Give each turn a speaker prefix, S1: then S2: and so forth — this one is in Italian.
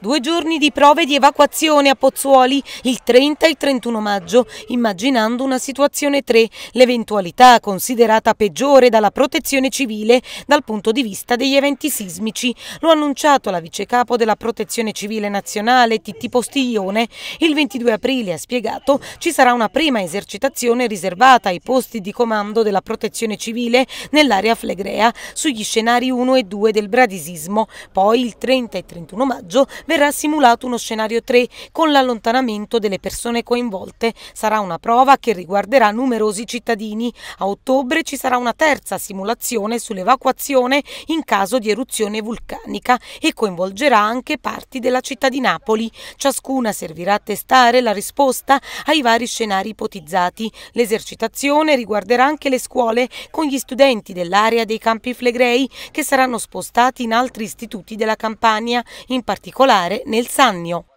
S1: Due giorni di prove di evacuazione a Pozzuoli, il 30 e il 31 maggio, immaginando una situazione 3, l'eventualità considerata peggiore dalla protezione civile dal punto di vista degli eventi sismici. Lo ha annunciato la vicecapo della protezione civile nazionale, Titti Postiglione. Il 22 aprile, ha spiegato, ci sarà una prima esercitazione riservata ai posti di comando della protezione civile nell'area flegrea sugli scenari 1 e 2 del bradisismo. Poi il 30 e 31 maggio verrà simulato uno scenario 3 con l'allontanamento delle persone coinvolte. Sarà una prova che riguarderà numerosi cittadini. A ottobre ci sarà una terza simulazione sull'evacuazione in caso di eruzione vulcanica e coinvolgerà anche parti della città di Napoli. Ciascuna servirà a testare la risposta ai vari scenari ipotizzati. L'esercitazione riguarderà anche le scuole con gli studenti dell'area dei Campi Flegrei che saranno spostati in altri istituti della Campania, in particolare nuotare nel Sannio.